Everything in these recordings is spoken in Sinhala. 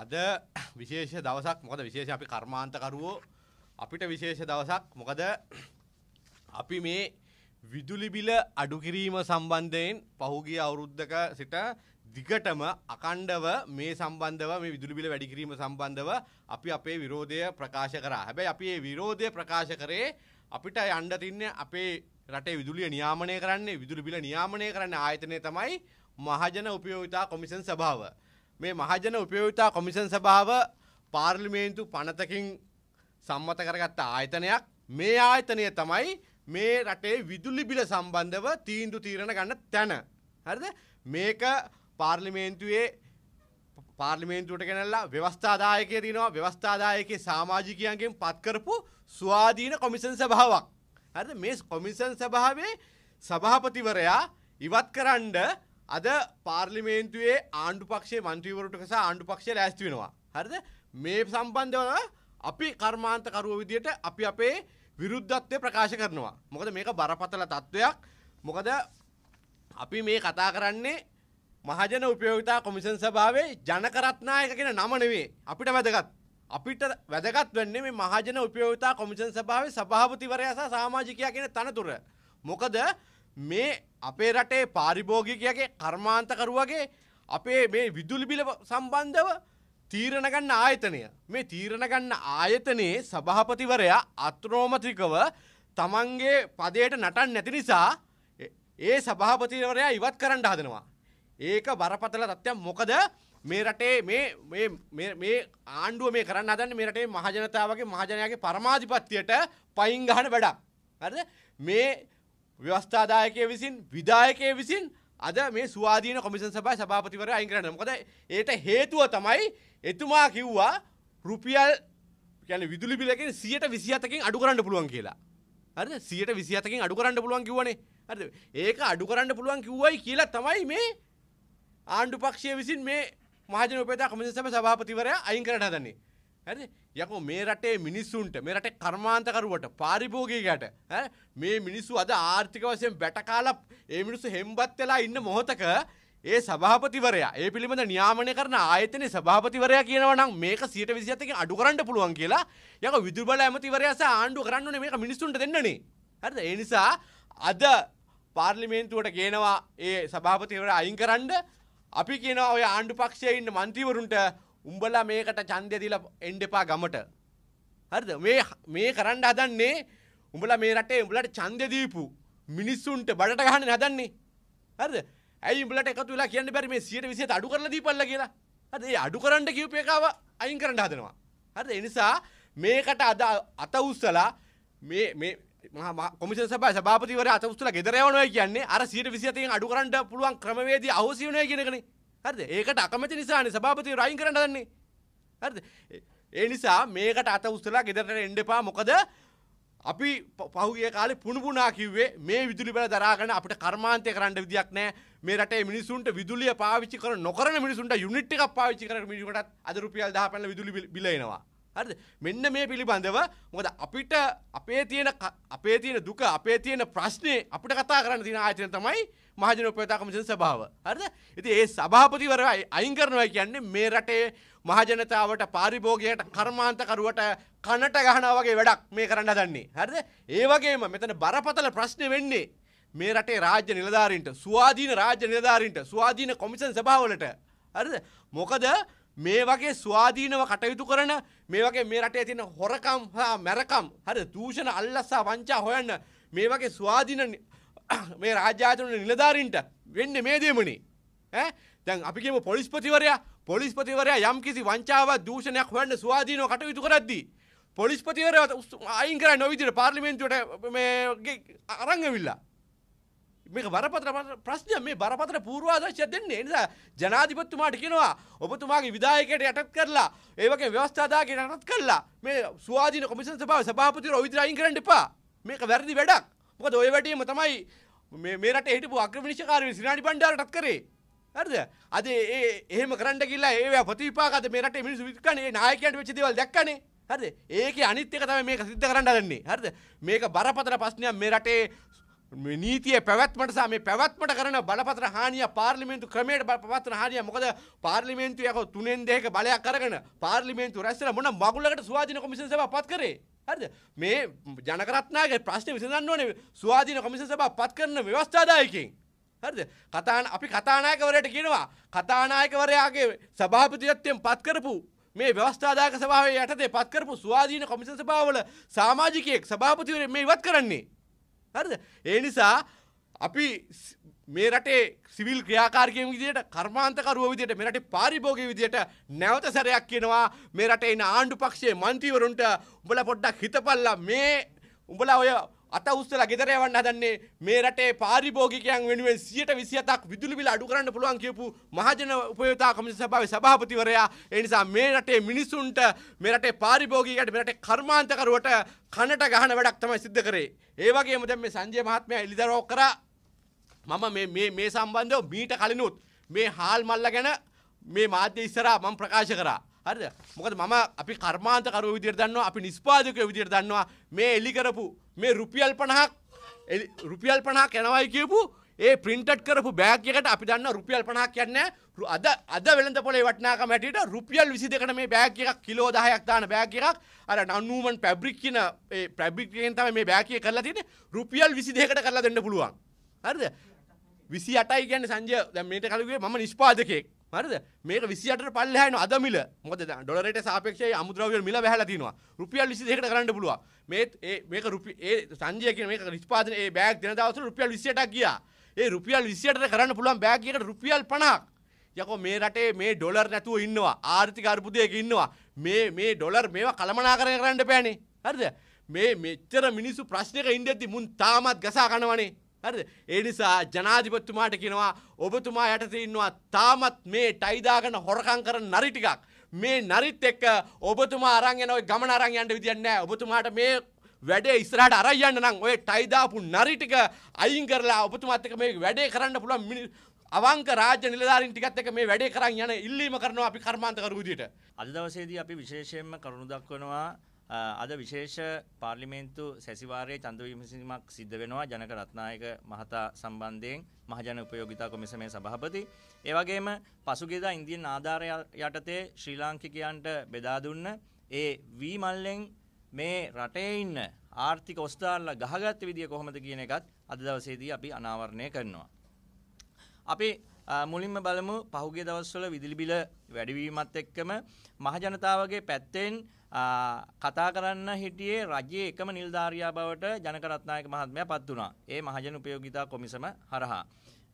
අද විශේෂ දවසක් මොකද විශේෂ අපි කර්මාන්තකරුවෝ අපිට විශේෂ දවසක් මොකද අපි මේ විදුලි බිල අඩු කිරීම සම්බන්ධයෙන් පහුගිය අවුරුද්දක සිට දිගටම අකණ්ඩව මේ සම්බන්ධව මේ විදුලි බිල වැඩි කිරීම සම්බන්ධව අපි අපේ විරෝධය ප්‍රකාශ කරා. හැබැයි අපි මේ විරෝධය ප්‍රකාශ කරේ අපිට යන්න තින්නේ අපේ රටේ විදුලිය නියාමනය කරන්නේ විදුලි බිල නියාමනය කරන්න ආයතනය තමයි මහජන උපයෝගිතා කොමිෂන් සභාව. මේ මහජන උපයෝගිතා කොමිෂන් සභාව පාර්ලිමේන්තු පනතකින් සම්මත කරගත්ත ආයතනයක් මේ ආයතනය තමයි මේ රටේ විදුලි බිල සම්බන්ධව තීන්දු තීරණ ගන්න තැන. හරිද? මේක පාර්ලිමේන්තුවේ පාර්ලිමේන්තුවට ගෙනල්ලා ව්‍යවස්ථාදායකය තියෙනවා. ව්‍යවස්ථාදායකයේ සමාජිකයන්ගෙන් පත් කරපු ස්වාධීන කොමිෂන් සභාවක්. හරිද? මේ කොමිෂන් සභාවේ සභාපතිවරයා ඉවත් කරන්න අද පාර්ලිමේන්තුවේ ආණ්ඩු පක්ෂේ මන්ත්‍රීවරටකස ආණ්ඩු පක්ෂය ලෑස්ති වෙනවා. හරිද මේ සම්බන්ධවල අපි කර්මාන්තකරුව විදියට අපි අපේ විරුද්ධත්වය ප්‍රකාශ කරනවා. මොකද මේක බරපතල තත්ත්වයක් මොකද අපි මේ කතා කරන්නේ මහජන උපයෝගතා කොමිසන් සභාවේ ජනකරත්නායක කියෙන නමනවේ අපිට වැදගත්. අපිට වැදගත් වන්නේ මේ මහජන උපයෝගතා කොමිසන් සභාවේ සභාපතිවරයා සහ සාමාජිකයා කියෙන තනතුර. මොකද මේ අපේ රටේ පාරිභෝගිකයගේ කර්මාන්තකරුවගේ අපේ මේ විදුලි බිල සම්බන්ධව තීරණ ගන්න ආයතනය මේ තීරණ ගන්න ආයතනයේ සභාපතිවරයා අත්‍රෝමතිකව තමන්ගේ පදයට නටන්න නැති නිසා ඒ සභාපතිවරයා ඉවත් කරන්න හදනවා. ඒක බරපතල තත්ත්වයක් මොකද මේ රටේ මේ මේ ආණ්ඩුව මේ කරන්න හදන්න මේ රටේ මහජනතාවගේ මහජනයාගේ පරමාධිපත්‍යයට පයින් ගහන වැඩක්. හරිද? මේ ව්‍යවස්ථාදායකය විසින් විදායකය විසින් අද මේ ස්වාධීන කොමිසන් සභාවේ සභාපතිවරයා අයින් කරන්න. මොකද ඒට හේතුව තමයි එතුමා කිව්වා රුපියල් කියන්නේ විදුලි බිලකින් 127කින් අඩු කරන්න පුළුවන් කියලා. හරිද? 127කින් අඩු කරන්න පුළුවන් කිව්වනේ. හරිද? ඒක අඩු කරන්න පුළුවන් කිව්වයි කියලා තමයි මේ ආණ්ඩු පක්ෂය විසින් මේ මහජන උපදේශක කොමිසන් සභාවේ සභාපතිවරයා අයින් කරන්න හදන්නේ. ඇරි යකෝ මේ රටේ මිනිස්සුන්ට මේ රට කර්මාන්තකරුවට පාරිභෝගිකයට මේ මිනිස්සු අද ආර්ථික වශයෙන් බැටකාලප් ඒ මිනිස්සු හෙම්බත් වෙලා ඉන්න මොහොතක ඒ සභාපතිවරයා ඒ පිළිබඳ නියාමනය කරන ආයතනයේ සභාපතිවරයා කියනවා නම් මේක 127කින් අඩු කරන්න පුළුවන් කියලා යක විදුලි බල ඇමතිවරයා සහ ආණ්ඩුව කරන්න ඕනේ මේක මිනිස්සුන්ට දෙන්නනේ හරිද ඒ නිසා අද පාර්ලිමේන්තුවට ගේනවා ඒ සභාපතිවරයා අයින් කරන්න අපි කියනවා ඔය ආණ්ඩු පක්ෂයේ ඉන්න මන්ත්‍රීවරුන්ට උඹලා මේකට ඡන්දය දීලා එන්න එපා ගමට. හරිද? මේ මේ කරන්න හදන්නේ උඹලා මේ රටේ උඹලාට ඡන්දය දීපු මිනිස්සුන්ට බඩට ගහන්න හදන්නේ. හරිද? ඇයි උඹලට එකතු වෙලා කියන්න බැරි මේ 120ට අඩු කරලා දීපල්ලා කියලා. හරිද? ඒ අඩු කරන්න කියූප එකව අයින් කරන්න හදනවා. හරිද? ඒ නිසා මේකට අද අත උස්සලා මේ මේ කොමිෂන් සභාවේ සභාපතිවරයා අත උස්සලා ගෙදර යවනවා කියන්නේ අර 120 තියෙන අඩු කරන්න පුළුවන් ක්‍රමවේදී අහෝසි වෙනවා කියන එකනේ. හරිද ඒකට අකමැති නිසානේ සභාපති රයින් කරන්න හදන්නේ හරිද ඒ නිසා මේකට අත උස්සලා ගෙදරට එන්න එපා මොකද අපි පහුගිය කාලේ පුණුපුණා කිව්වේ මේ විදුලි බල දරාගෙන අපිට කර්මාන්තය කරන්න විදියක් නැහැ මේ රටේ මිනිසුන්ට විදුලිය පාවිච්චි කර නොකරන මිනිසුන්ට යුනිට් එකක් පාවිච්චි කරන මිනිසුන්ටත් අද රුපියල් 10 පැනලා විදුලි බිල එනවා හරිද මෙන්න මේ පිළිබඳව මොකද අපිට අපේ තියෙන අපේ තියෙන දුක අපේ තියෙන ප්‍රශ්නේ අපිට කතා කරන්න තියෙන ආයතන තමයි මහජන උපයෝගතා කමිෂන් සභාව හරිද ඉතින් ඒ සභාපතිවරයා අයින් කරනවා කියන්නේ මේ රටේ මහජනතාවට පාරිභෝගයට කර්මාන්තකරුවට කනට ගහනවා වගේ වැඩක් මේ කරන්න හදන්නේ හරිද ඒ වගේම මෙතන බරපතල ප්‍රශ්නේ වෙන්නේ මේ රටේ රාජ්‍ය නිලධාරීන්ට ස්වාධීන රාජ්‍ය නිලධාරීන්ට ස්වාධීන කොමිෂන් සභාවලට හරිද මොකද මේ වගේ ස්වාධීනව කටයුතු කරන මේ වගේ මේ රටේ තියෙන හොරකම් හා මැරකම් හරි දූෂණ අල්ලස්සා වංචා හොයන්න මේ වගේ ස්වාධීන මේ රාජ්‍යායතන නිලධාරීන්ට වෙන්නේ මේ දෙමනේ ඈ දැන් අපි කියමු පොලිස්පතිවරයා පොලිස්පතිවරයා යම්කිසි වංචාවක් දූෂණයක් හොයන්න ස්වාධීනව කටයුතු කරද්දී පොලිස්පතිවරයා අයින් කරන්නේ ওই විදිහට පාර්ලිමේන්තුවට මේ අරන් ඇවිල්ලා මේක බරපතල ප්‍රශ්නය මේ බරපතල පූර්වාදර්ශය දෙන්නේ. ඒ නිසා ජනාධිපතිතුමාට කියනවා ඔබතුමාගේ විධායකයට යටත් කරලා ඒ වගේ ව්‍යවස්ථා දාගෙන යටත් කරලා මේ ස්වාධීන කොමිෂන් සභාවේ සභාපතිවරු ඔය විදිහට අයින් කරන්න එපා. මේක වැරදි වැඩක්. මොකද ඔය වැටීම තමයි මේ මේ රටේ හිටපු අග්‍රවිනිශ්චයකාරී සිනාඩි බණ්ඩාරටත් කරේ. හරිද? අද ඒ එහෙම කරන්න ගිහිල්ලා ඒව ප්‍රතිවිපාකද මේ රටේ මිනිස්සු විකන්නේ ඒ නායකයන්ට වෙච්ච දේවල් දැක්කනේ. හරිද? ඒකේ අනිත් එක තමයි මේක සිද්ධ කරන්න හදන්නේ. හරිද? මේක බරපතල ප්‍රශ්නයක් මේ රටේ නීතිය පැවැත්මට සහ මේ පැවැත්මට කරන බලපතර හානිය පාර්ලිමේන්තු ක්‍රමයට පවත්වන හානිය මොකද පාර්ලිමේන්තු යකෝ තුනෙන් දෙක බලයක් කරගෙන පාර්ලිමේන්තු රැස්වලා මොන මගුලකට ස්වාධීන කොමිෂන් සභාව පත් කරේ හරිද මේ ජනකරත්නාගේ ප්‍රශ්නේ විසඳන්න ඕනේ ස්වාධීන කොමිෂන් සභාව පත් කරන ව්‍යවස්ථාදායකෙන් හරිද කතාන අපි කතානායකවරයාට කියනවා කතානායකවරයාගේ සභාපතිත්වයෙන් පත් කරපු මේ ව්‍යවස්ථාදායක සභාවේ යටතේ පත් කරපු ස්වාධීන කොමිෂන් සභාවවල සමාජිකයෙක් සභාපතිවරයෙක් මේ ඉවත් කරන්නේ හරිද ඒ නිසා අපි මේ රටේ සිවිල් ක්‍රියාකාරකයන් විදිහට කර්මාන්තකරුව විදිහට මේ රටේ පාරිභෝගික විදිහට නැවත සැරයක් කියනවා මේ රටේ ඉන ආණ්ඩු පක්ෂයේ മന്ത്രിවරුන්ට උඹලා පොඩ්ඩක් හිතපල්ලා මේ උඹලා ඔය අත උස්සලා ගෙදර යවන්න හදන්නේ මේ රටේ පාරිභෝගිකයන් වෙනුවෙන් 127ක් විදුලි බිල අඩු කරන්න පුළුවන් කියපු මහජන උපයෝගතා කමිටු සභාවේ සභාපතිවරයා ඒ නිසා මේ රටේ මිනිසුන්ට මේ රටේ පාරිභෝගිකයන්ට මේ රටේ කර්මාන්තකරුවට කනට ගහන වැඩක් තමයි සිද්ධ කරේ ඒ වගේම දැන් මේ සංජය මහත්මයා එළිදරව් කරා මම මේ මේ මේ සම්බන්ධව මීට කලිනුත් මේ හාල් මල්ල ගැන මේ මාධ්‍ය ඉස්සරහා මම ප්‍රකාශ කරා. හරිද? මොකද මම අපි කර්මාන්තකරුවෝ විදියට දන්නවා, අපි නිෂ්පාදකයෝ විදියට දන්නවා මේ එලි කරපු මේ රුපියල් 50ක් රුපියල් 50ක් යනවායි කියපු ඒ ප්‍රින්ටඩ් කරපු බෑග් එකට අපි දන්න රුපියල් 50ක් කියන්නේ අද අද වෙළඳ පොලේ වටිනාකම හැටියට රුපියල් 22කට මේ බෑග් එකක් කිලෝ 10ක් දාන බෑග් එකක් අර නන්වුමන් ෆැබ්‍රික් කියන ඒ ෆැබ්‍රික් එකෙන් තමයි මේ බෑග් එක කරලා තියෙන්නේ රුපියල් 22කට කරලා දෙන්න පුළුවන් හරිද 28යි කියන්නේ සංජය දැන් මේට කලින් මම නිෂ්පාදකයෙක් හරිද මේක 28ට පල්ලෙහා එන අද මිල මොකද ඩොලරයට සාපේක්ෂව අමුද්‍රව්‍ය මිල වැහැලා තිනවා රුපියල් 22කට කරන්න පුළුවන් මේ මේක රුපියල් ඒ සංජය කියන මේක නිෂ්පාදන ඒ බෑග් දෙන දවසට රුපියල් 28ක් ගියා ඒ රුපියල් 20ට කරන්න පුළුවන් බෑග් එකට රුපියල් 50ක්. යකෝ මේ රටේ මේ ඩොලර් නැතුව ඉන්නවා. ආර්ථික අර්බුදයක ඉන්නවා. මේ මේ ඩොලර් මේවා කළමනාකරණය කරන්න බෑනේ. හරිද? මේ මෙච්චර මිනිස්සු ප්‍රශ්නයක ඉඳද්දි මුන් තාමත් ගසා කනවනේ. හරිද? ඒ නිසා ජනාධිපතිතුමාට කියනවා ඔබතුමා යටතේ ඉන්නවා තාමත් මේ ටයි දාගෙන හොරකම් කරන නරි ටිකක්. මේ නරිත් එක්ක ඔබතුමා අරන් යන ওই ගමන අරන් යන්න විදියක් නැහැ. ඔබතුමාට මේ වැඩේ ඉස්රහට අරයන්න නම් ඔය ටයිදාපු නරිටික අයින් කරලා ඔබතුමත් එක්ක මේ වැඩේ කරන්න පුළුවන් අවංක රාජ්‍ය නිලධාරීන් ටිකත් එක්ක මේ වැඩේ කරන් යන ඉල්ලීම කරනවා අපි කර්මාන්තකරු විදියට. අද දවසේදී අපි විශේෂයෙන්ම කරුණු දක්වනවා අද විශේෂ පාර්ලිමේන්තු සැසිවාරයේ චන්ද විමසීමක් සිද්ධ වෙනවා ජනක රත්නායක මහතා සම්බන්ධයෙන් මහජන උපයෝගිතා කොමිසමේ සභාපති. ඒ වගේම පසුගියදා ඉන්දියන් ආධාරය යටතේ ශ්‍රී ලාංකිකයන්ට බෙදා දුන්න ඒ වී මල්ලෙන් මේ රටේ ඉන්න ආර්ථික ඔස්දාල්ලා ගහගත්ත විදිය කොහොමද කියන එකත් අද දවසේදී අපි අනාවරණය කරනවා. අපි මුලින්ම බලමු පහුගිය දවස්වල විදුලි බිල වැඩිවීමත් එක්කම මහජනතාවගේ පැත්තෙන් කතා කරන්න හිටියේ රජයේ එකම නිලධාරියා බවට ජනකරත්නායක මහත්මයා පත් වුණා. ඒ මහජන උපයෝගිතා කොමිසම හරහා.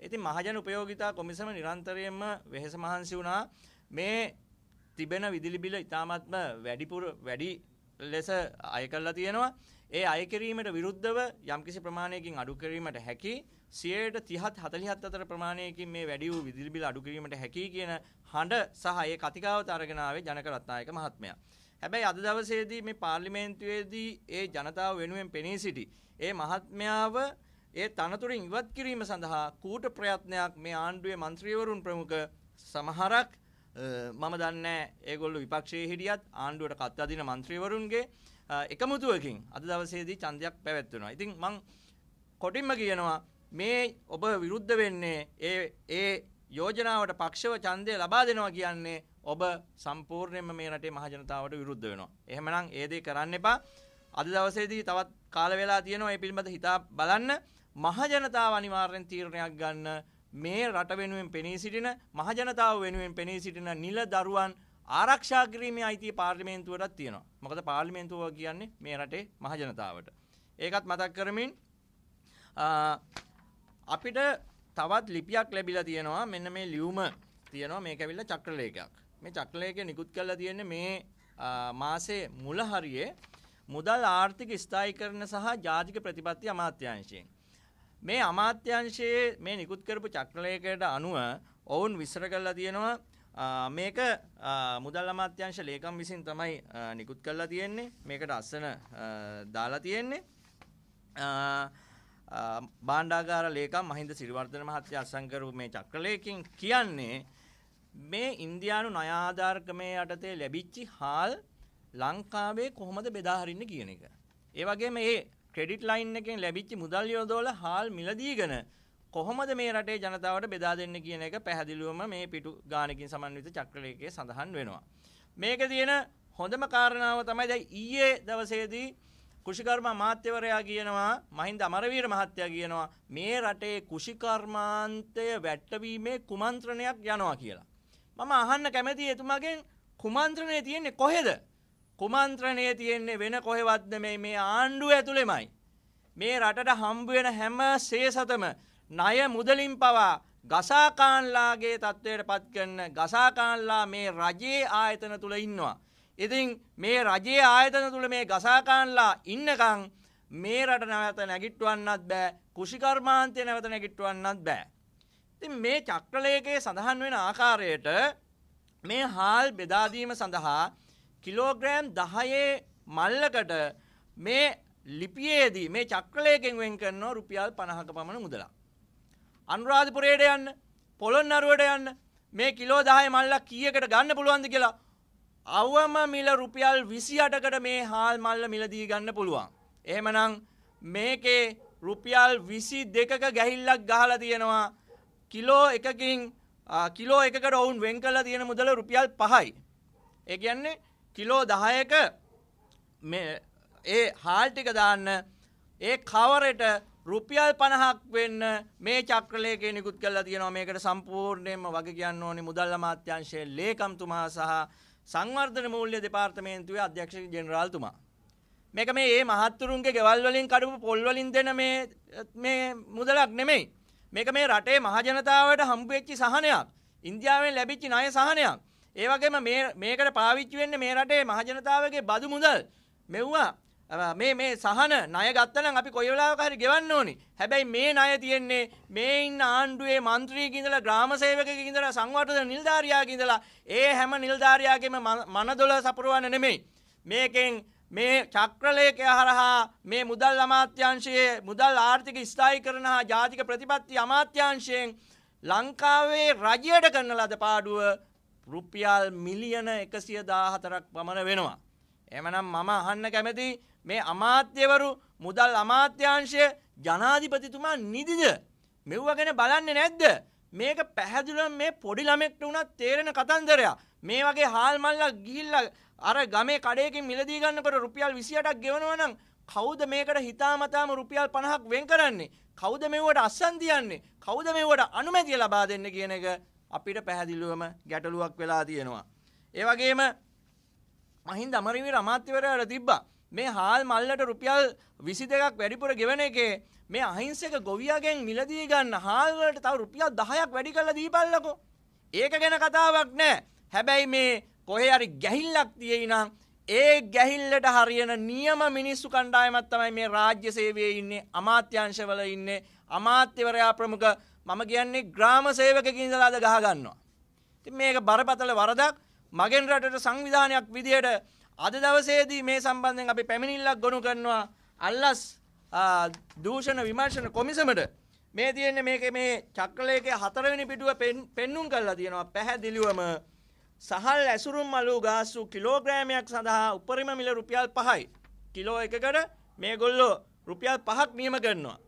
ඉතින් මහජන උපයෝගිතා කොමිසම නිරන්තරයෙන්ම වෙහෙස මහන්සි වුණා මේ තිබෙන විදුලි බිල ඉතාමත්ම වැඩිපුර වැඩි ලෙස අය කරලා තියෙනවා ඒ අයකිරීමට විරුද්ධව යම්කිසි ප්‍රමාණයකින් අඩුකිරීමට හැකි සියයට තිහත් හතලිහත් අතර ප්‍රමාණයකින් මේ වැඩි වූ විදිරිබිල අඩුකිරීමට හැකි කියන හඬ සහ ඒ කතිකාව තරගෙනාවේ ජනකරත්නායක මහත්මයා. හැබැයි අද දවසේදී මේ පාර්ලිමේන්තුවේදී ඒ ජනතාව වෙනුවෙන් පෙනී සිටි. ඒ මහත්මයාව ඒ තනතුරින් ඉවත් කිරීම සඳහා කූට ප්‍රයත්නයක් මේ ආණ්ඩුවේ මන්ත්‍රීවරුන් ප්‍රමුඛ සමහරක් මම දන්න ඒගොල්ලු විපක්ෂයේ හිටියත් ආණ්ඩුවට කත් අදින මන්ත්‍රීවරුන්ගේ එකමුතුවකින් අද දවසේදී චන්දයක් පැවැත්වෙනවා. ඉතින් මං කොටින්ම කියනවා මේ ඔබ විරුද්ධ වෙන්නේ ඒ ඒ යෝජනාවට පක්ෂව චන්දය ලබා දෙනවා කියන්නේ ඔබ සම්පූර්ණයෙන්ම මේ රටේ මහජනතාවට විරුද්ධ වෙනවා. එහෙමනම් ඒ දේ කරන්න එපා. අද දවසේදී තවත් කාල වෙලා තියෙනවා මේ පිළිබඳ හිතා බලන්න මහජනතාව අනිවාර්යෙන් තීරණයක් ගන්න මේ රට වෙනුවෙන් පෙනී සිටින මහජනතාව වෙනුවෙන් පෙනී සිටින නිල දරුවන් ආරක්ෂා කිරීමේ අයිතිය පාර්ලිමේන්තුවටත් තියෙනවා. මොකද පාර්ලිමේන්තුව කියන්නේ මේ රටේ මහජනතාවට. ඒකත් මතක් කරමින් අපිට තවත් ලිපියක් ලැබිලා තියෙනවා. මෙන්න මේ ලියුම තියෙනවා. මේක ඇවිල්ලා චක්‍රලේඛයක්. මේ චක්‍රලේඛය නිකුත් කරලා තියෙන්නේ මේ මාසේ මුල හරියේ මුදල් ආර්ථික ස්ථායීකරණ සහ ජාතික ප්‍රතිපත්ති අමාත්‍යාංශයෙන්. මේ අමාත්‍යංශයේ මේ නිකුත් කරපු චක්‍රලේඛයට අනුව ඔවුන් විස්තර කරලා තියෙනවා මේක මුදල් අමාත්‍යංශ ලේකම් විසින් තමයි නිකුත් කරලා තියෙන්නේ මේකට අස්සන දාලා තියෙන්නේ බාණ්ඩාගාර ලේකම් මහින්ද සිරිවර්ධන මහත්තයා අස්සන් කරපු මේ චක්‍රලේඛයෙන් කියන්නේ මේ ඉන්දියානු ණය ආධාරකමේ යටතේ ලැබිච්ච හාල් ලංකාවේ කොහොමද බෙදා හරින්නේ කියන එක. ඒ වගේම මේ ක්‍රෙඩිට් ලයින් එකෙන් ලැබිච්ච මුදල් යොදවලා හාල් මිල දීගෙන කොහොමද මේ රටේ ජනතාවට බෙදා දෙන්න කියන එක පැහැදිලිවම මේ පිටු ගානකින් සමන්විත චක්‍රලේඛයේ සඳහන් වෙනවා. මේක තියෙන හොඳම කාරණාව තමයි දැන් ඊයේ දවසේදී කෘෂිකර්ම අමාත්‍යවරයා කියනවා මහින්ද අමරවීර මහත්තයා කියනවා මේ රටේ කෘෂිකර්මාන්තය වැට්ටවීමේ කුමන්ත්‍රණයක් යනවා කියලා. මම අහන්න කැමතියි එතුමාගෙන් කුමන්ත්‍රණය තියෙන්නේ කොහෙද? කුමන්ත්‍රණය තියෙන්නේ වෙන කොහෙවත් නෙමෙයි මේ ආණ්ඩුව ඇතුළෙමයි. මේ රටට හම්බ වෙන හැම සේසතම ණය මුදලින් පවා ගසාකාන්ලාගේ තත්ත්වයට පත් කරන ගසාකාන්ලා මේ රජයේ ආයතන තුල ඉන්නවා. ඉතින් මේ රජයේ ආයතන තුල මේ ගසාකාන්ලා ඉන්නකම් මේ රට නැවත නැගිට්ටවන්නත් බෑ කුෂිකර්මාන්තය නැවත නැගිට්ටවන්නත් බෑ. ඉතින් මේ චක්‍රලේකයේ සඳහන් වෙන ආකාරයට මේ හාල් බෙදාදීම සඳහා කිලෝග්‍රෑම් 10 මල්ලකට මේ ලිපියේදී මේ චක්‍රලයකින් වෙන් කරනවා රුපියල් 50ක පමණ මුදලක්. අනුරාධපුරයට යන්න, පොළොන්නරුවට යන්න මේ කිලෝ 10 මල්ලක් කීයකට ගන්න පුළුවන්ද කියලා අවම මිල රුපියල් 28කට මේ හාල් මල්ල මිලදී ගන්න පුළුවන්. එහෙමනම් මේකේ රුපියල් 22ක ගැහිල්ලක් ගහලා තියෙනවා. කිලෝ එකකින් කිලෝ එකකට ඔවුන් වෙන් කරලා තියෙන මුදල රුපියල් 5යි. ඒ කියන්නේ කිලෝ 10ක මේ ඒ හාල් ටික දාන්න ඒ කවරෙට රුපියල් 50ක් වෙන්න මේ චක්‍රලේඛය නිකුත් කරලා තියෙනවා මේකට සම්පූර්ණයෙන්ම වග කියන්න ඕනේ මුදල් අමාත්‍යාංශයේ ලේකම්තුමා සහ සංවර්ධන මූල්‍ය දෙපාර්තමේන්තුවේ අධ්‍යක්ෂක ජෙනරාල්තුමා මේක මේ මේ මහත්තුරුන්ගේ ගෙවල් වලින් කඩපු පොල් වලින් දෙන මේ මේ මුදලක් නෙමෙයි මේක මේ රටේ මහජනතාවට හම්බ වෙච්ච සහනයක් ඉන්දියාවෙන් ලැබිච්ච ණය සහනයක් ඒ වගේම මේකට පාවිච්චි වෙන්නේ මේ රටේ මහජනතාවගේ බදු මුදල්. මෙව්වා මේ මේ සහන ණය ගත්තනම් අපි කොයි වෙලාවක හරි ගෙවන්න ඕනි. හැබැයි මේ ණය තියෙන්නේ මේ ඉන්න ආණ්ඩුවේ മന്ത്രിයක ඉඳලා ග්‍රාම සේවකයෙක් ඉඳලා සංවර්ධන නිලධාරියාක ඉඳලා ඒ හැම නිලධාරියාගේම මනදොල සපුරවන්න නෙමෙයි. මේකෙන් මේ චක්‍රලේඛය හරහා මේ මුදල් අමාත්‍යාංශයේ මුදල් ආර්ථික ස්ථායීකරණ හා ජාතික ප්‍රතිපත්ති අමාත්‍යාංශයෙන් ලංකාවේ රජයට කරන ලද පාඩුව රුපියල් මිලියන 114ක් පමණ වෙනවා. එමනම් මම අහන්න කැමති මේ අමාත්‍යවරු මුදල් අමාත්‍යංශය ජනාධිපතිතුමා නිදිද මෙව්ව ගැන බලන්නේ නැද්ද? මේක පැහැදිලිව මේ පොඩි ළමෙක්ට උනත් තේරෙන කතන්දරයක්. මේ වගේ හාල් මල්ලා ගිහිල්ලා අර ගමේ කඩේකින් මිලදී ගන්නකොට රුපියල් 28ක් ගෙවනවා නම් කවුද මේකට හිතාමතාම රුපියල් 50ක් වෙන් කරන්නේ? කවුද මෙවට අස්සන් දියන්නේ? කවුද මෙවට අනුමැතිය ලබා දෙන්නේ කියන එක අපිට පැහැදිලිවම ගැටලුවක් වෙලා තියෙනවා. ඒ වගේම මහින්ද අමරවීර අමාත්‍යවරයාට තිබ්බා මේ හාල් මල්ලට රුපියල් 22ක් වැඩිපුර ගෙවන එකේ මේ අහිංසක ගොවියාගෙන් මිලදී ගන්න හාල් වලට තව රුපියල් 10ක් වැඩි කරලා දීපල්ලකෝ. ඒක ගැන කතාවක් නැහැ. හැබැයි මේ කොහේ හරි ගැහිල්ලක් තියෙයි නම් ඒ ගැහිල්ලට හරියන නියම මිනිස්සු කණ්ඩායමත් තමයි මේ රාජ්‍ය සේවයේ ඉන්නේ අමාත්‍යංශවල ඉන්නේ අමාත්‍යවරයා ප්‍රමුඛ මම කියන්නේ ග්‍රාම සේවකකින් ඉඳලා අද ගහ ගන්නවා. ඉතින් මේක බරපතල වරදක්. මගෙන් රටට සංවිධානයක් විදියට අද දවසේදී මේ සම්බන්ධයෙන් අපි පැමිණිල්ලක් ගොනු කරනවා අල්ලස් දූෂණ විමර්ශන කොමිසමට. මේ තියෙන්නේ මේක මේ චක්‍රලේඛයේ හතරවෙනි පිටුව පෙන්눔 කරලා තියෙනවා පැහැදිලිවම සහල් ඇසුරුම් මලු ගාස්තු කිලෝග්‍රෑමයක් සඳහා උපරිම මිල රුපියල් 5යි. කිලෝ එකකට මේගොල්ලෝ රුපියල් 5ක් නියම කරනවා.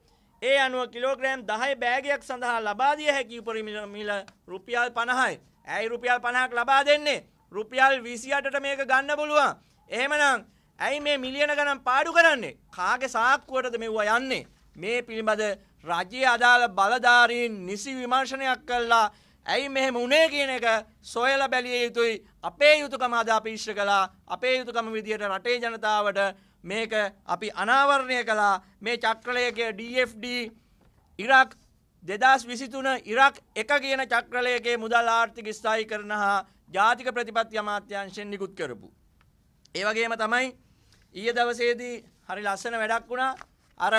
ඒ අනුව කිලෝග්‍රෑම් 10 බෑගයක් සඳහා ලබා දිය හැකි උපරිම මිල රුපියල් 50යි. ඇයි රුපියල් 50ක් ලබා දෙන්නේ? රුපියල් 28ට මේක ගන්න පුළුවන්. එහෙමනම් ඇයි මේ මිලියන ගණන් පාඩු කරන්නේ? කාගේ සාක්කුවටද මෙවුවා යන්නේ? මේ පිළිබඳ රජයේ අදාළ බලධාරීන් නිසි විමර්ශනයක් කළා. ඇයි මෙහෙම උනේ කියන එක සොයලා බැලිය යුතුයි. අපේ යුතුයකම අද අපි ඉෂ්ට කළා. අපේ යුතුයකම විදියට රටේ ජනතාවට මේක අපි අනාවරණය කළා මේ චක්‍රලයකය DFD ඉරක් 2023 ඉරක් 1 කියන චක්‍රලයකයේ මුදල් ආර්ථික ස්ථායීකරණ හා ජාතික ප්‍රතිපත්ති අමාත්‍යාංශයෙන් නිකුත් කරපු. ඒ වගේම තමයි ඊයේ දවසේදී හරි ලස්සන වැඩක් වුණා. අර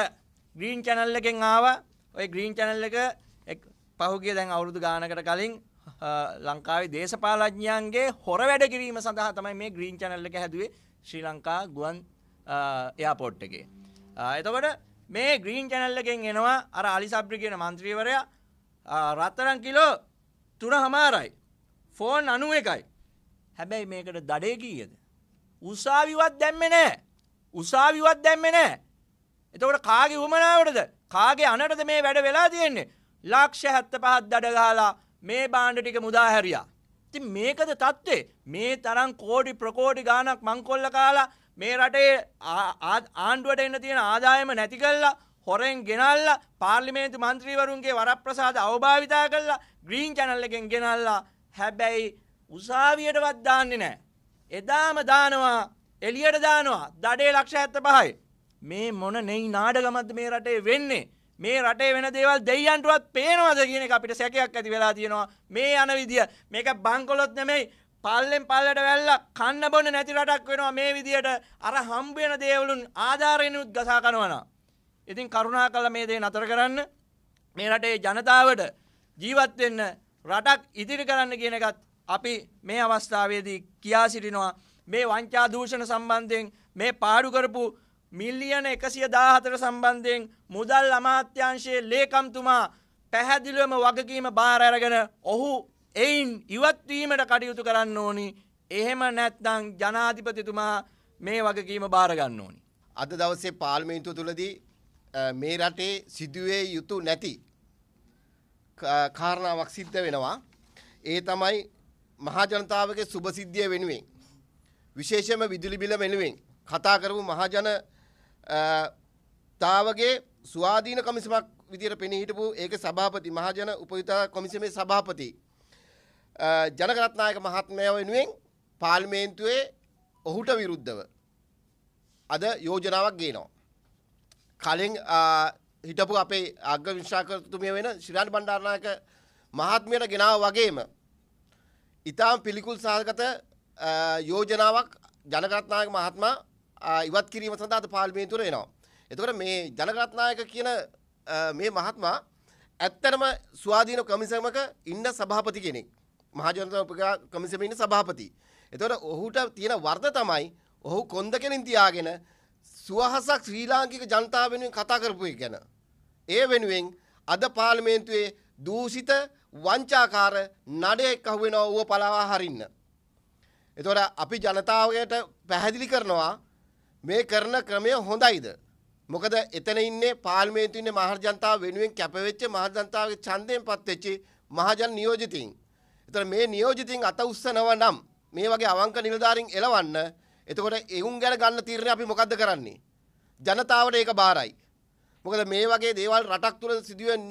ග්‍රීන් channel එකෙන් ආවා. ওই green channel එක පහුගිය දැන් අවුරුදු ගානකට කලින් ලංකාවේ දේශපාලඥයන්ගේ හොර වැඩ කිරීම සඳහා තමයි මේ green channel එක හැදුවේ ශ්‍රී ලංකා ගුවන් එයාපොට් uh, එකේ. Uh, එතකොට මේ ග්‍රීන් චැනල්ලකෙන් එනවා අර අලිසබ්්‍රි කියන මන්ත්‍රීවරයා uh, රත්තරන් කිලෝ තුන හමාරයි. ෆෝන් අනුව එකයි. හැබැයි මේකට දඩේ කීයද. උසාවිවත් දැම්මෙ නෑ. උසාවිවත් දැම්මෙ නෑ. එතකොට කාගේ උමනාවටද කාගේ අනටද මේ වැඩ වෙලා තියෙන්නේ. ලක්ෂ හැත්ත පහත් දඩගාලා මේ බාණ්ඩ ටික මුදාහැරයා. ති මේකද තත්ත්වේ මේ තරම් කෝඩි ප්‍රකෝඩි ගානක් මංකොල්ල කාලා මේ රටේ ආණ්ඩුවට එන්න තියෙන ආදායම නැති කළා හොරෙන් ගෙනල්ලා පාර්ලිමේන්තු මන්ත්‍රීවරුන්ගේ වරප්‍රසාද අවභාවිතා කළා ග්‍රීන් channel එකෙන් ගෙනල්ලා හැබැයි උසාවියටවත් දාන්නේ නැහැ. එදාම දානවා එළියට දානවා දඩේ ලක්ෂ 75යි. මේ මොන නෙයි නාඩගමක්ද මේ රටේ වෙන්නේ? මේ රටේ වෙන දේවල් දෙයියන්ටවත් පේනවද කියන එක අපිට සැකයක් ඇති වෙලා තියෙනවා. මේ යන විදිය මේක බංකොලොත් නෙමෙයි පල්ලෙන් පල්ලට වැල්ලා කන්න බොන්න නැති රටක් වෙනවා මේ විදියට අර හම්බ වෙන දේවලුන් ආධාරයෙන්ුත් ගසා කනවනවා. ඉතින් කරුණා කළා මේ දේ නතර කරන්න. මේ රටේ ජනතාවට ජීවත් වෙන්න රටක් ඉදිරි කරන්න කියන එකත් අපි මේ අවස්ථාවේදී කියා සිටිනවා. මේ වංචා දූෂණ සම්බන්ධයෙන් මේ පාඩු කරපු මිලියන 114 සම්බන්ධයෙන් මුදල් අමාත්‍යාංශයේ ලේකම්තුමා පැහැදිලිවම වගකීම බාර අරගෙන ඔහු එයින් ඉවත්වීමට කටයුතු කරන්න ඕනි එහෙම නැත්නම් ජනාධිපතිතුමා මේ වගකීම බාරගන්න ඕනි. අද දවසේ පාර්ලිමේන්තුව තුළදී මේ රටේ සිදුවේ යුතු නැති කාරණාවක් සිද්ධ වෙනවා. ඒ තමයි මහජනතාවගේ සුභසිද්ධිය වෙනුවෙන්. විශේෂම විදුලි බිල වෙනුවෙන් කතා කරපු මහජන තාවගේ ස්වාධීන කොමිසමක් විදියට පෙනී හිටපු ඒක සභාපති මහජන උපයුතා කොමිසමේ සභාපති ජනකරත්නායක මහත්මය වෙනුවෙන් පාර්ලිමේන්තුවේ ඔහුට විරුද්ධව අද යෝජනාවක් ගේනවා. කලින් හිටපු අපේ අග්‍ර විශාකරතුමිය වෙන ශිරාණි බණ්ඩාරනායක මහත්මයට ගෙනාව වගේම ඉතාම පිළිකුල් සහගත යෝජනාවක් ජනකරත්නායක මහත්මයා ඉවත් කිරීම සඳහා අද පාර්ලිමේන්තුවට එනවා. එතකොට මේ ජනකරත්නායක කියන මේ මහත්මයා ඇත්තටම ස්වාධීන කමිසමක ඉන්න සභාපති කෙනෙක්. මහජනතා උපකා කොමිසමේ ඉන්න සභාපති. එතකොට ඔහුට තියෙන වර්ධ තමයි ඔහු කොන්ද කෙනින් තියාගෙන සුවහසක් ශ්‍රී ලාංකික ජනතාව වෙනුවෙන් කතා කරපු එක ගැන. ඒ වෙනුවෙන් අද පාර්ලිමේන්තුවේ දූෂිත වංචාකාර නඩයක් අහුවෙනවා ඌව පලාවා හරින්න. එතකොට අපි ජනතාවයට පැහැදිලි කරනවා මේ කරන ක්‍රමය හොඳයිද? මොකද එතන ඉන්නේ පාර්ලිමේන්තුවේ ඉන්නේ මහජනතාව වෙනුවෙන් කැපවෙච්ච මහජනතාවගේ ඡන්දයෙන් පත් වෙච්ච මහජන නියෝජිතින්. එතන මේ නියෝජිතින් අත උස්සනව නම් මේ වගේ අවංක නිලධාරීන් එලවන්න එතකොට එවුන් ගැන ගන්න තීරණය අපි මොකද්ද කරන්නේ ජනතාවට ඒක බාරයි මොකද මේ වගේ දේවල් රටක් තුළ සිදුවෙන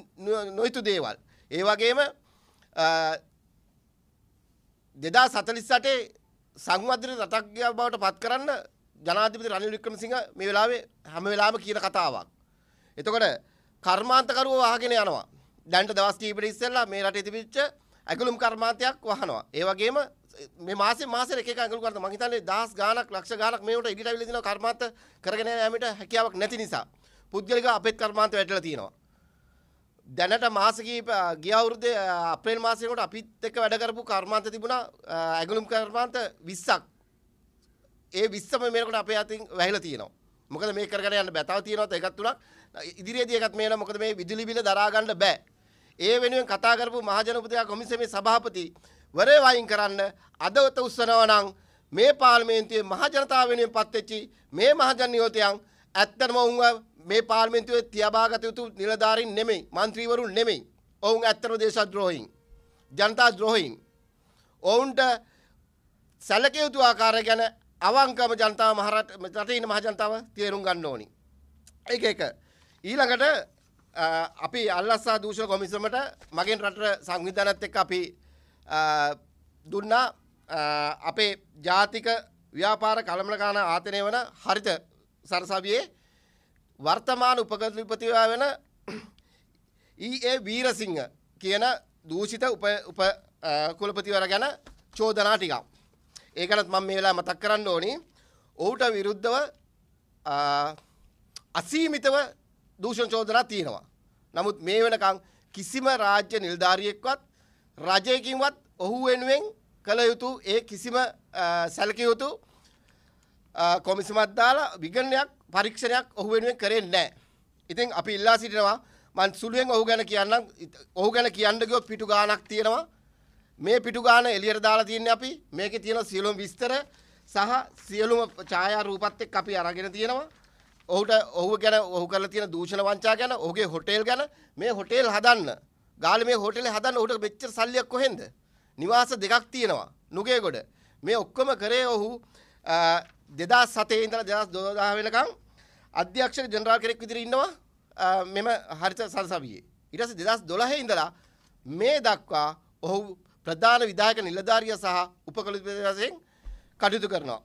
නොයුතු දේවල් ඒ වගේම 2048 සංවර්ධන රටක් බවට පත් කරන්න ජනාධිපති රනිල් වික්‍රමසිංහ මේ වෙලාවේ හැම වෙලාවෙම කියන කතාවක් එතකොට කර්මාන්තකරුව වහගෙන යනවා දැන්ට දවස් කීපෙට ඉස්සෙල්ලා මේ රටේ තිබිච්ච ඇගලුම් කර්මාන්තයක් වහනවා. ඒ වගේම මේ මාසේ මාසේ එක එක ඇගලුම් කර්ත මං හිතන්නේ දහස් ගාණක් ලක්ෂ ගාණක් මේවට ඉදිරියට අවිල දිනවා කර්මාන්ත කරගෙන යෑමට හැකියාවක් නැති නිසා. පුද්ගලික අපේත් කර්මාන්ත වැටලා තියෙනවා. දැනට මාස කිහිප ගිය අවුරුද්දේ අප්‍රේල් මාසේ කොට අපිත් එක්ක වැඩ කරපු කර්මාන්ත තිබුණා ඇගලුම් කර්මාන්ත 20ක්. ඒ 20ම මේකට අපේ අතින් වැහිලා තියෙනවා. මොකද මේ කරගෙන යන්න බෑ. තව තියෙනවා ඒකත් තුනක්. ඉදිරියේදී ඒකත් මේන මොකද මේ විදුලි බිල දරා ගන්න බෑ. ඒ වෙනුවෙන් කතා කරපු මහජන උපදේශ කොමිසමේ සභාපති වරේ වයින් කරන්න අද උත උස්සනවා නම් මේ පාර්ලිමේන්තුවේ මහජනතාව වෙනුවෙන් පත්වෙච්චි මේ මහජන නියෝතයන් ඇත්තටම ඔවුන් මේ පාර්ලිමේන්තුවේ තියාබාගත යුතු නිලධාරීන් නෙමෙයි മന്ത്രിවරුන් නෙමෙයි ඔවුන් ඇත්තටම දේශද්‍රෝහීන් ජනතා ද්‍රෝහීන් ඔවුන්ට සැලකිය යුතු ආකාරය ගැන අවංකම ජනතාව මහරට රටේ ඉන්න මහ ජනතාව තේරුම් ගන්න ඕනි. ඒක එක. ඊළඟට අපි අල්ලස්සා දූෂණ කොමිසමට මගෙන් රට සංවිධානත් එක්ක අපි දුන්නා අපේ ජාතික ව්‍යාපාර කළමලකාන ආතනය වන හරිත සරසවියේ වර්තමාන උපකලිපතිවා වෙන ඊඒ වීරසිංහ කියන දූෂිත උප කුලපතිවර ගැන චෝදනා ටිකක්. ඒකනත් මම මේ වෙලා මතක් කරන්න ඕනි. ඔහුට විරුද්ධව අසීමිතව දූෂණ චෝදනා තියෙනවා. නමුත් මේ වෙනකන් කිසිම රාජ්‍ය නිලධාරියෙක්වත් රජයකින්වත් ඔහු වෙනුවෙන් කළ යුතු ඒ කිසිම සැලකිය යුතු කොමිසමක් දාලා විගණනයක් පරීක්ෂණයක් ඔහු වෙනුවෙන් කරේ නැහැ. ඉතින් අපි ඉල්ලා සිටිනවා මං සුළුවෙන් ඔහු ගැන කියන්නම් ඔහු ගැන කියන්න ගියොත් පිටු ගාණක් තියෙනවා. මේ පිටු ගාන එළියට දාලා තියන්නේ අපි මේකේ තියෙන සියලුම විස්තර සහ සියලුම ඡායා රූපත් එක්ක අපි අරගෙන තියෙනවා. ඔහුට ඔහු ගැන ඔහු කරලා තියෙන දූෂණ වංචා ගැන ඔහුගේ හොටෙල් ගැන මේ හොටෙල් හදන්න ගාලේ මේ හොටෙලේ හදන්න ඔහුට මෙච්චර සල්ලියක් කොහෙන්ද නිවාස දෙකක් තියෙනවා නුගේගොඩ මේ ඔක්කොම කරේ ඔහු 2007 ඉඳලා 2012 වෙනකම් අධ්‍යක්ෂක ජෙනරාල් කෙනෙක් විදිහට ඉන්නවා මෙම හරිත සරසවියේ ඊට පස්සේ 2012 ඉඳලා මේ දක්වා ඔහු ප්‍රධාන විධායක නිලධාරිය සහ උපකලිපති වශයෙන් කටයුතු කරනවා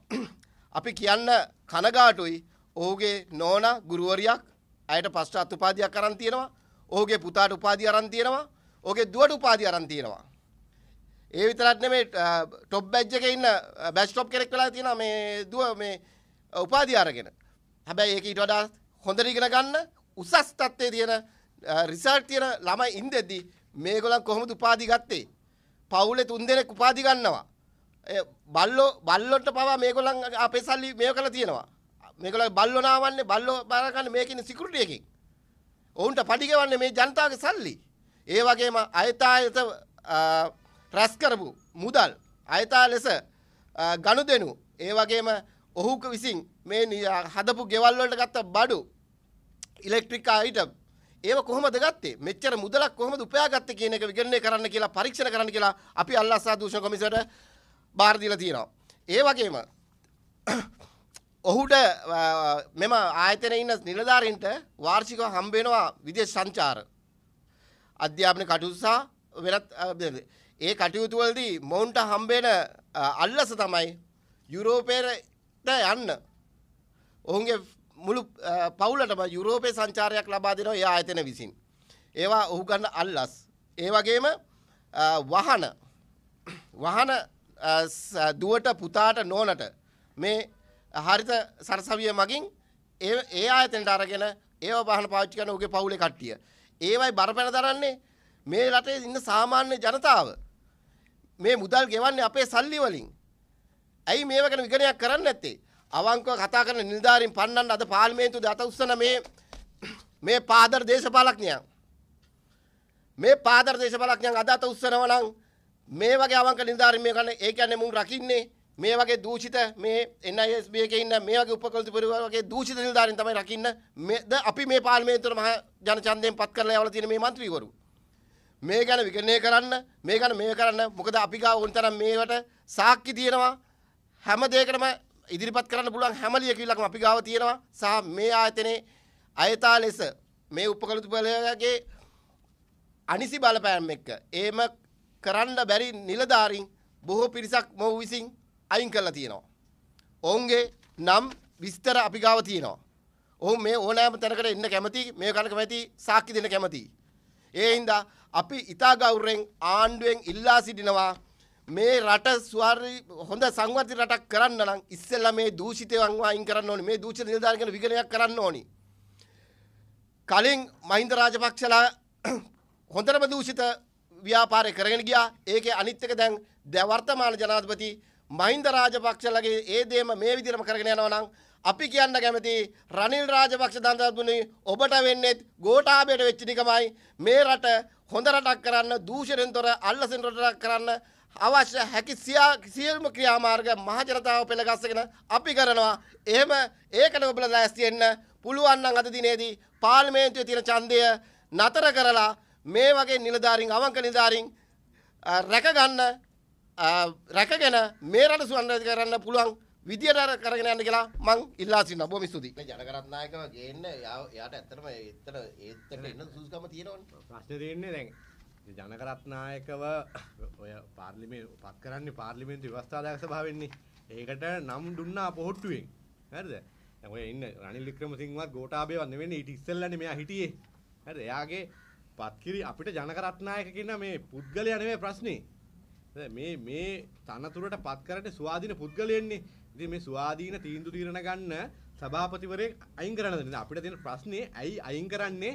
අපි කියන්න කනගාටුයි ඔහුගේ නෝනා ගුරුවරියක් ඇයට පශ්චාත් උපාධියක් අරන් තියෙනවා. ඔහුගේ පුතාට උපාධිය අරන් තියෙනවා. ඔහුගේ දුවට උපාධිය අරන් තියෙනවා. ඒ විතරක් නෙමෙයි টොප් බැච් එකේ ඉන්න බැච් টොප් කෙනෙක් වෙලා තියෙනවා මේ දුව මේ උපාධිය අරගෙන. හැබැයි ඒක ඊට වඩා හොඳට ඉගෙන ගන්න උසස් තත්ත්වයේ තියෙන රිසල්ට් තියෙන ළමයි ඉඳෙද්දි මේගොල්ලන් කොහොමද උපාධි ගත්තේ? පවුලේ තුන්දෙනෙක් උපාධි ගන්නවා. බල්ලෝ බල්ලොන්ට පවා මේගොල්ලන් අපේ සල්ලි මේව කරලා තියෙනවා. මේගොල්ලෝ බල්ලෝ නාවන්නේ බල්ලෝ බාරගන්න මේකින් සිකියුරිටි එකකින්. ඔවුන්ට පඩිගවන්නේ මේ ජනතාවගේ සල්ලි. ඒ වගේම අයථායත රැස් කරපු මුදල් අයථා ලෙස ගනුදෙනු ඒ වගේම ඔහුක විසින් මේ හදපු ගෙවල් වලට ගත්ත බඩු ඉලෙක්ට්‍රික් අයිටම් ඒව කොහොමද ගත්තේ මෙච්චර මුදලක් කොහොමද උපයාගත්තේ කියන එක විගණනය කරන්න කියලා පරීක්ෂණ කරන්න කියලා අපි අල්ලාසා දූෂණ කොමිසමට බාර දීලා තියෙනවා. ඒ වගේම ඔහුට මෙම ආයතන ඉන්න නිලධාරීන්ට වාර්ෂිකව හම්බෙනවා විදේශ සංචාර අධ්‍යාපන කටයුතු සහ වෙනත් ඒ කටයුතු වලදී මොවුන්ට හම්බෙන අල්ලස තමයි යුරෝපයට යන්න. ඔවුන්ගේ මුළු පවුලටම යුරෝපේ සංචාරයක් ලබා දෙනවා ඒ ආයතන විසින්. ඒවා ඔහු ගන්න අල්ලස්. ඒ වගේම වහන වහන දුවට පුතාට නෝනට මේ හරිත සරසවිය මගින් ඒ ඒ ආයතනට අරගෙන ඒව වාහන පාවිච්චි කරන උගේ පවුලේ කට්ටිය. ඒවයි බරපැන දරන්නේ මේ රටේ ඉන්න සාමාන්‍ය ජනතාව. මේ මුදල් ගෙවන්නේ අපේ සල්ලි වලින්. ඇයි මේව ගැන විගණනයක් කරන්නේ නැත්තේ? අවංකව කතා කරන නිලධාරීන් පන්නන්න අද පාර්ලිමේන්තුවේ අත උස්සන මේ මේ පාදර දේශපාලකඥයා මේ පාදර දේශපාලකඥයන් අද අත උස්සනවා නම් මේ වගේ අවංක නිලධාරීන් මේ කරන්නේ ඒ කියන්නේ මුන් රකින්නේ මේ වගේ දූෂිත මේ NISB එකේ ඉන්න මේ වගේ උපකල්ති පරිවර වගේ දූෂිත නිලධාරීන් තමයි රකින්න මේද අපි මේ පාර්ලිමේන්තුවේ මහ ජනචන්දයෙන් පත් කරලා යවලා තියෙන මේ മന്ത്രിවරු මේ ගැන විගණනය කරන්න මේ ගැන මේ කරන්න මොකද අපි ගාව උන්තරම් මේවට සාක්ෂි තියෙනවා හැම දෙයකටම ඉදිරිපත් කරන්න පුළුවන් හැම ලියකියලක්ම අපි ගාව තියෙනවා සහ මේ ආයතනයේ අයතා ලෙස මේ උපකල්ති පරිවරගේ අනිසි බලපෑම් එක්ක ඒම කරන්න බැරි නිලධාරීන් බොහෝ පිරිසක් මොහු විසින් අයින් කරලා තියෙනවා. ඔවුන්ගේ නම් විස්තර අපි ගාව තියෙනවා. ඔවුන් මේ ඕනෑම තැනකට එන්න කැමති මේ කන කැමති සාක්ෂි දෙන්න කැමති. ඒ හින්දා අපි ඉතා ගෞරවයෙන් ආණ්ඩුවෙන් ඉල්ලා සිටිනවා මේ රට ස්වරි හොඳ සංවර්ධිත රටක් කරන්න නම් ඉස්සෙල්ලා මේ දූෂිතවන් වයින් කරන්න ඕනි. මේ දූෂිත නිලධාරීන් ගැන විගණනයක් කරන්න ඕනි. කලින් මහින්ද රාජපක්ෂලා හොඳටම දූෂිත ව්‍යාපාරය කරගෙන ගියා. ඒකේ අනිත් එක දැන් වර්තමාන ජනාධිපති මහින්ද රාජපක්ෂලගේ ඒ දේම මේ විදිහටම කරගෙන යනවා නම් අපි කියන්න කැමති රනිල් රාජපක්ෂ දන්දතුනි ඔබට වෙන්නේත් ගෝඨාභයට වෙච්ච නිකමයි මේ රට හොඳ රටක් කරන්න දූෂණයෙන් තොර අල්ලසෙන් රටක් කරන්න අවශ්‍ය හැකි සියල්ම ක්‍රියාමාර්ග මහජනතාව පෙළගස්සගෙන අපි කරනවා. එහෙම ඒකට ඔබලා දැස්ති වෙන්න පුළුවන් නම් අද දිනේදී පාර්ලිමේන්තුවේ තියෙන ඡන්දය නතර කරලා මේ වගේ නිලධාරීන් අවංක නිලධාරීන් රැක ගන්න රැකගෙන මේ රට සුවන්රැති කරන්න පුළුවන් විදියට අර කරගෙන යන්න කියලා මං ඉල්ලා සිටිනවා. බොහොම ස්තුතියි. මේ ජනකරත්නායකව ගේන්න එයාට ඇත්තටම ඒත්තර ඒත්තර ඉන්න සුසුකම තියෙනවනේ. ප්‍රශ්නේ තියෙන්නේ දැන් ජනකරත්නායකව ඔය පාර්ලිමේ පත් කරන්නේ පාර්ලිමේන්තු ව්‍යවස්ථාදායක සභාවෙන්නේ. ඒකට නම් දුන්නා පොහොට්ටුවෙන්. හරිද? ඔය ඉන්න රනිල් වික්‍රමසිංහවත් ගෝඨාභයවත් නෙවෙන්නේ ඊට ඉස්සෙල්ලානේ මෙයා හිටියේ. හරිද? එයාගේ පත්කිරි අපිට ජනකරත්නායක කියන මේ පුද්ගලයා නෙවෙයි ප්‍රශ්නේ. මේ මේ තනතුරට පත් කරන්නේ ස්වාධීන පුද්ගලයන්නේ. ඉතින් මේ ස්වාධීන තීන්දුව తీරන ගන්න සභාපතිවරයෙක් අයින් කරනද නේද? අපිට තියෙන ප්‍රශ්නේ ඇයි අයින් කරන්නේ?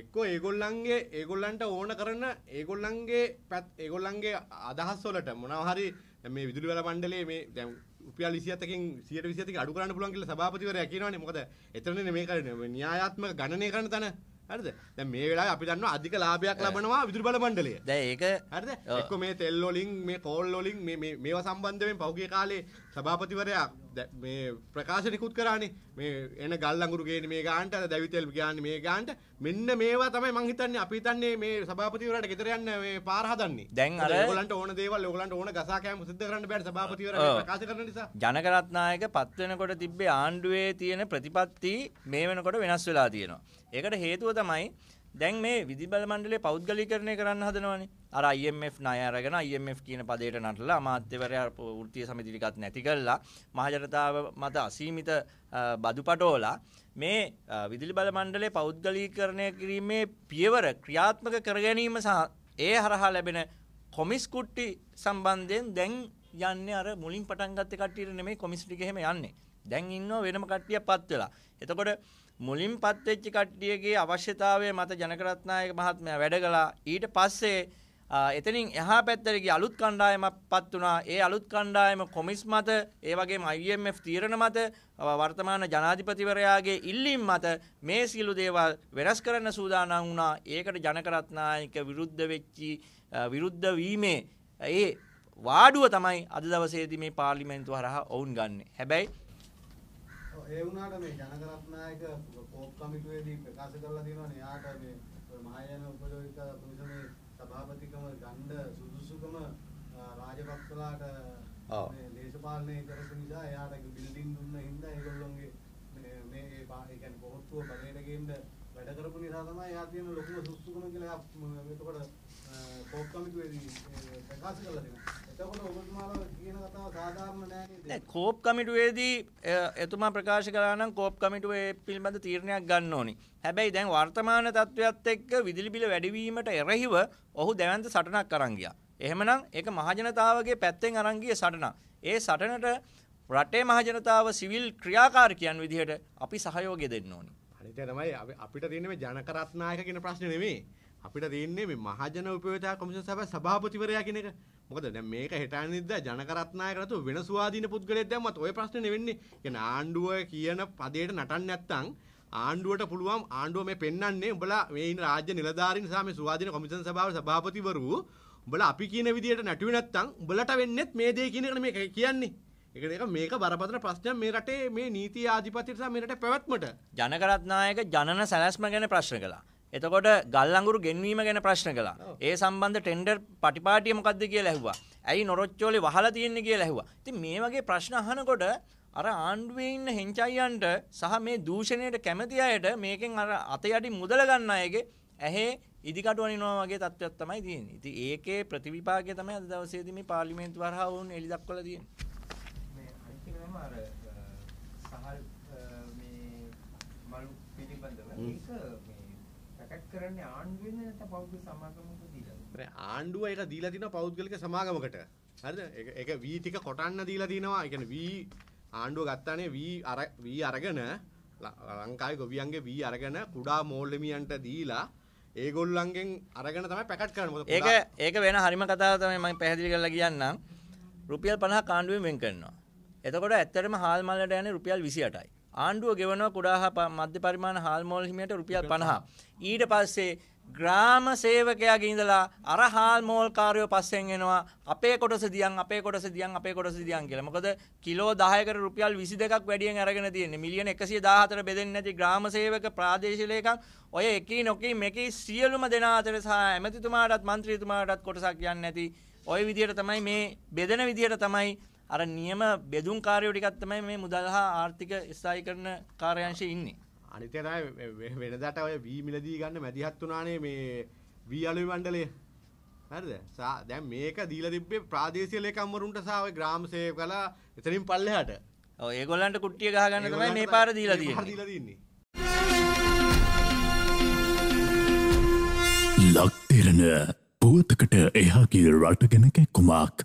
එක්කෝ ඒගොල්ලන්ගේ ඒගොල්ලන්ට ඕන කරන ඒගොල්ලන්ගේ පැත් ඒගොල්ලන්ගේ අදහස් වලට මොනවා හරි මේ විදුලි වැල මණ්ඩලයේ මේ දැන් රුපියල් 27කින් 120 අඩු කරන්න පුළුවන් කියලා සභාපතිවරයා කියනවානේ. මොකද එතනනේ මේ කරන්නේ න්‍යායාත්මක ගණනය කරන තැන. හරිද දැන් මේ වෙලාවේ අපි දන්නවා අධික ලාභයක් ලබනවා විදුලි බල මණ්ඩලය. දැන් ඒක හරිද? එක්ක මේ තෙල් වලින් මේ කෝල් වලින් මේ මේවා සම්බන්ධයෙන් පහුගිය කාලේ සභාපතිවරයා මේ ප්‍රකාශනිකුත් කරානේ මේ එන ගල් අඟුරු ගේන මේ ගානට අර දැවිතෙල් ගාන්නේ මේ ගානට මෙන්න මේවා තමයි මං හිතන්නේ අපි හිතන්නේ මේ සභාපතිවරයාට ගෙදර යන්න මේ පාර හදන්නේ දැන් අර ඔයගලන්ට ඕන දේවල් ඔයගලන්ට ඕන ගසා කෑම සිද්ධ කරන්න බෑනේ සභාපතිවරයා ප්‍රකාශ කරන නිසා ජනකරත්නායක පත් වෙනකොට තිබ්බේ ආණ්ඩුවේ තියෙන ප්‍රතිපත්ති මේ වෙනකොට වෙනස් වෙලා තියෙනවා ඒකට හේතුව තමයි දැන් මේ විදුබල මණ්ඩලේ පෞද්ගලීකරණය කරන්න හදනවනේ. අර IMF ණය අරගෙන IMF කියන පදයට නටලා අමාත්‍යවරයා වෘත්තීය සමිති ටිකත් නැති කරලා මහජනතාව මත අසීමිත බදු පටවලා මේ විදුලි බල මණ්ඩලයේ පෞද්ගලීකරණය කිරීමේ පියවර ක්‍රියාත්මක කර ගැනීම සහ ඒ හරහා ලැබෙන කොමිස් කුට්ටි සම්බන්ධයෙන් දැන් යන්නේ අර මුලින් පටන් ගත්තේ කට්ටියට නෙමෙයි කොමිස් ටික එහෙම යන්නේ. දැන් ඉන්නව වෙනම කට්ටියක් පත් වෙලා. එතකොට මුලින් පත්වෙච්ච කට්ටියගේ අවශ්‍යතාවය මත ජනකරත්නායක මහත්මයා වැඩ කළා. ඊට පස්සේ එතනින් එහා පැත්තට ගිය අලුත් කණ්ඩායමක් පත් වුණා. ඒ අලුත් කණ්ඩායම කොමිස් මත, ඒ වගේම IMF තීරණ මත, වර්තමාන ජනාධිපතිවරයාගේ ඉල්ලීම් මත මේ සියලු දේවල් වෙනස් කරන්න සූදානම් වුණා. ඒකට ජනකරත්නායක විරුද්ධ වෙච්චි විරුද්ධ වීමේ ඒ වාඩුව තමයි අද දවසේදී මේ පාර්ලිමේන්තුව හරහා ඔවුන් ගන්නෙ. හැබැයි ඒ වුණාට මේ ජනකරත්නායක කෝප් කමිටුවේදී ප්‍රකාශ කරලා තියෙනවානේ යාට මේ මහායාන උපදෝවිත කොමිසමේ සභාපතිකම ගන්න සුදුසුකම රාජපක්ෂලාට මේ දේශපාලනය කරපු නිසා එයාට බිල්ඩින් දුන්න හින්දා ඒගොල්ලොන්ගේ මේ මේ ඒ කියන්නේ බොහෝත්ව බලයට ගේන්න වැඩ කරපු නිසා තමයි එයා තියෙන ලොකුම සුදුසුකම කියලා එතකොට කෝප් කමිටුවේදී ප්‍රකාශ කරලා තියෙනවා නෑ කෝප් කමිටුවේදී එතුමා ප්‍රකාශ කරා නම් කෝප් කමිටුව ඒ පිළිබඳ තීරණයක් ගන්න ඕනි. හැබැයි දැන් වර්තමාන තත්ත්වයත් එක්ක විදුලි බිල වැඩි වීමට එරෙහිව ඔහු දැවැන්ත සටනක් අරන් ගියා. එහෙමනම් ඒක මහජනතාවගේ පැත්තෙන් අරන් ගිය සටනක්. ඒ සටනට රටේ මහජනතාව සිවිල් ක්‍රියාකාරකයන් විදිහට අපි සහයෝගය දෙන්න ඕනි. අනිත් තමයි අපිට තියෙන්නේ මේ ජනකරත්නායක කියන ප්‍රශ්නේ නෙමෙයි. අපිට තියෙන්නේ මේ මහජන උපයෝජනා කොමිෂන් සභාව සභාපතිවරයා කියන එක. මොකද දැන් මේක හෙටානිද්දා ජනකරත්නායකරතු වෙන සුවාධීන පුද්ගලයෙක් දැම්මත් ඔය ප්‍රශ්නේ වෙන්නේ. يعني ආණ්ඩුව කියන පදයට නටන්න නැත්තම් ආණ්ඩුවට පුළුවන් ආණ්ඩුව මේ පෙන්වන්නේ උඹලා මේ ඉන්න රාජ්‍ය නිලධාරීන් සහ මේ සුවාධීන කොමිෂන් සභාවේ සභාපතිවරු උඹලා අපි කියන විදියට නැටුවේ නැත්තම් උඹලට වෙන්නේත් මේ දේ කියන එක මේ කියන්නේ. ඒක දෙක මේක බරපතල ප්‍රශ්නයක් මේ රටේ මේ නීති ආධිපතිට සහ මේ රටේ පැවැත්මට. ජනකරත්නායක ජනන සැලැස්ම ගැන ප්‍රශ්න කළා. එතකොට ගල්ලඟුරු ගෙන්වීම ගැන ප්‍රශ්න කළා. ඒ සම්බන්ධ ටෙන්ඩර් පටිපාටිය මොකද්ද කියලා ඇහුවා. ඇයි නොරොච්චෝලේ වහලා තියෙන්නේ කියලා ඇහුවා. ඉතින් මේ වගේ ප්‍රශ්න අහනකොට අර ආණ්ඩුවේ ඉන්න හෙන්චයියන්ට සහ මේ දූෂණයට කැමති අයට මේකෙන් අර අත යටි මුදල ගන්න අයගේ ඇහි ඉදිකටුව අනිනවා වගේ තත්ත්වයක් තමයි තියෙන්නේ. ඉතින් ඒකේ ප්‍රතිවිපාකය තමයි අද දවසේදී මේ පාර්ලිමේන්තු වරහා වුන් එලි දක්වලා තියෙන්නේ. මේ අන්තිමම අර සහල් මේ මලු පිළිබඳව ඒක කරන්නේ ආණ්ඩුවෙන් නැත්නම් පෞද්ගලික සමාගමකට දීලා. නෑ ආණ්ඩුව ඒක දීලා තිනවා පෞද්ගලික සමාගමකට. හරිද? ඒක ඒක වී ටික කොටන්න දීලා තිනවා. ඒ කියන්නේ වී ආණ්ඩුව ගත්තානේ වී අර වී අරගෙන ලංකාවේ ගොවියන්ගේ වී අරගෙන කුඩා මෝල්ලමියන්ට දීලා ඒගොල්ලන්ගෙන් අරගෙන තමයි පැකට් කරන්න මොකද ඒක ඒක වෙන හරිම කතාව තමයි මම පැහැදිලි කරලා කියන්නම් රුපියල් 50 කාණ්ඩුවෙන් වෙන් කරනවා එතකොට ඇත්තටම හාල් මල්ලට යන්නේ රුපියල් 28යි ආණ්ඩුව ගෙවනවා කුඩා හා මධ්‍ය පරිමාණ හාල්මෝල් හිමියට රුපියල් 50. ඊට පස්සේ ග්‍රාම සේවකයාගේ ඉඳලා අර හාල්මෝල් කාර්යෝ පස්සෙන් එනවා අපේ කොටස දියන් අපේ කොටස දියන් අපේ කොටස දියන් කියලා. මොකද කිලෝ 10කට රුපියල් 22ක් වැඩියෙන් අරගෙන තියෙන්නේ. මිලියන 114 බෙදෙන්නේ නැති ග්‍රාම සේවක ප්‍රාදේශීය ලේකම් ඔය එකී නොකී මෙකී සියලුම දෙනා අතර සහ ඇමතිතුමාටත් മന്ത്രിතුමාටත් කොටසක් යන්නේ නැති. ওই විදියට තමයි මේ බෙදෙන විදියට තමයි අර නියම බෙදුම් කාරයෝ ටිකක් තමයි මේ මුදල් හා ආර්ථික ස්ථායීකරණ කාර්යාංශයේ ඉන්නේ. අනිත් එක තමයි වෙනදාට ඔය වී මිලදී ගන්න මැදිහත් වුණානේ මේ වී අලුවි මණ්ඩලය. හරිද? දැන් මේක දීලා තිබ්බේ ප්‍රාදේශීය ලේකම්වරුන්ට සහ ඔය ග්‍රාම සේවකලා එතනින් පල්ලෙහාට. ඔව් ඒගොල්ලන්ට කුට්ටිය ගහගන්න තමයි මේ පාර දීලා තියෙන්නේ. ලක්තිරණ පුවතකට එහා ගිය රට ගැන කැක්කුමක්